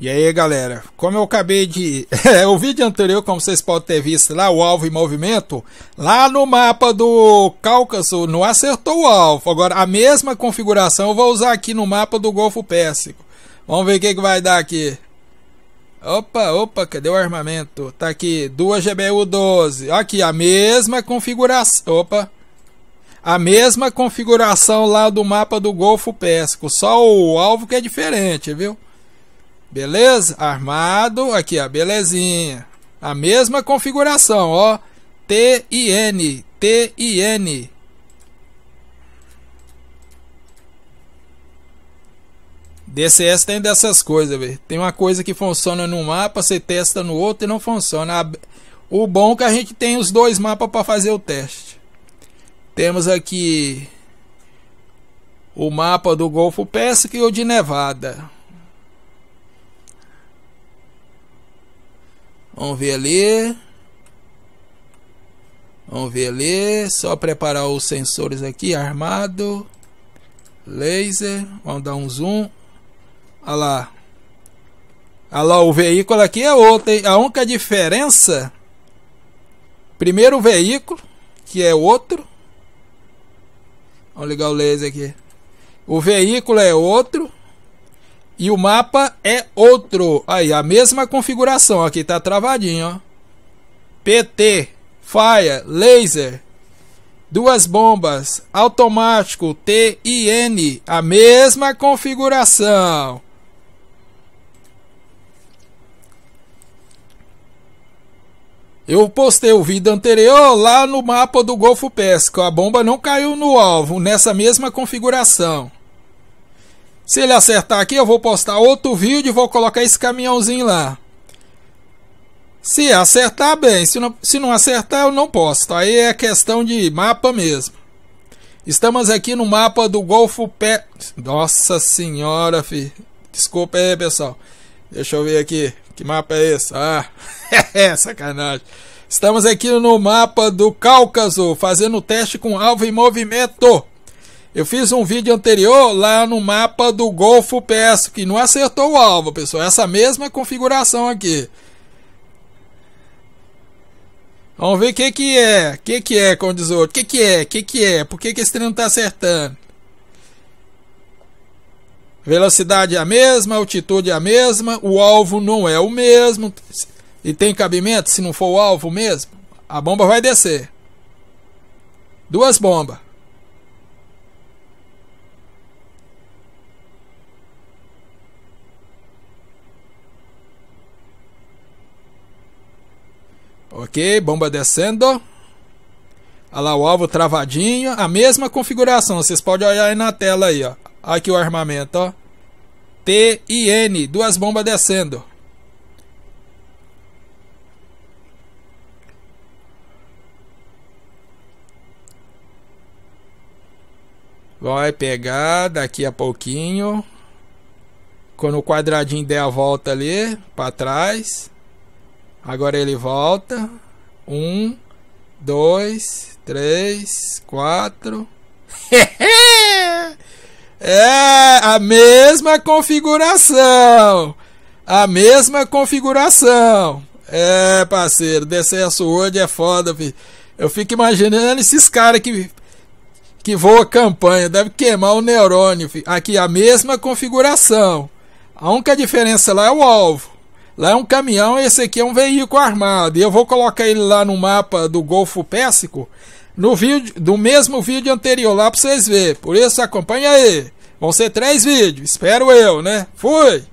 E aí galera, como eu acabei de. É, o vídeo anterior, como vocês podem ter visto lá, o alvo em movimento, lá no mapa do Cáucaso não acertou o alvo. Agora a mesma configuração eu vou usar aqui no mapa do Golfo Pérsico. Vamos ver o que, que vai dar aqui. Opa, opa, cadê o armamento? Tá aqui, duas GBU-12. Aqui, a mesma configuração. Opa. A mesma configuração lá do mapa do Golfo Pérsico. Só o alvo que é diferente, viu? Beleza? Armado, aqui ó, belezinha. A mesma configuração, ó. T e N, T e N. DCS tem dessas coisas, velho. Tem uma coisa que funciona num mapa, você testa no outro e não funciona. O bom é que a gente tem os dois mapas para fazer o teste. Temos aqui o mapa do Golfo Pérsico e o de Nevada. Vamos ver ali. Vamos ver ali. Só preparar os sensores aqui. Armado. Laser. Vamos dar um zoom. Olha lá. Olha lá, o veículo aqui é outro. Hein? A única diferença. Primeiro o veículo, que é outro. Vamos ligar o laser aqui. O veículo é outro. E o mapa é outro. Aí, a mesma configuração. Aqui tá travadinho, ó. PT, Fire, Laser, duas bombas, automático, T e N. A mesma configuração. Eu postei o vídeo anterior lá no mapa do Golfo Pérsico. A bomba não caiu no alvo nessa mesma configuração. Se ele acertar aqui, eu vou postar outro vídeo e vou colocar esse caminhãozinho lá. Se acertar, bem. Se não, se não acertar, eu não posto. Aí é questão de mapa mesmo. Estamos aqui no mapa do Golfo Pé... Nossa senhora, fi. Desculpa aí, pessoal. Deixa eu ver aqui. Que mapa é esse? Ah, é sacanagem. Estamos aqui no mapa do Cáucaso, fazendo teste com alvo em movimento. Eu fiz um vídeo anterior lá no mapa do Golfo PS, que não acertou o alvo, pessoal. Essa mesma configuração aqui. Vamos ver o que que é. O que que é, como diz o outro. O que que é, o que que é. Por que que esse trem não está acertando? Velocidade é a mesma, altitude é a mesma, o alvo não é o mesmo. E tem cabimento se não for o alvo mesmo? A bomba vai descer. Duas bombas. Ok, bomba descendo. Olha lá o alvo travadinho. A mesma configuração. Vocês podem olhar aí na tela aí, ó. Aqui o armamento, ó. T e N. Duas bombas descendo. Vai pegar daqui a pouquinho. Quando o quadradinho der a volta ali, para trás. Agora ele volta. Um, dois, três, quatro. é a mesma configuração. A mesma configuração. É, parceiro, DCS hoje é foda, filho. Eu fico imaginando esses caras que que voa campanha, deve queimar o neurônio. Filho. Aqui a mesma configuração. A única diferença lá é o alvo. Lá é um caminhão, esse aqui é um veículo armado. E eu vou colocar ele lá no mapa do Golfo Pérsico, no vídeo, do mesmo vídeo anterior lá para vocês verem. Por isso acompanha aí. Vão ser três vídeos, espero eu, né? Fui!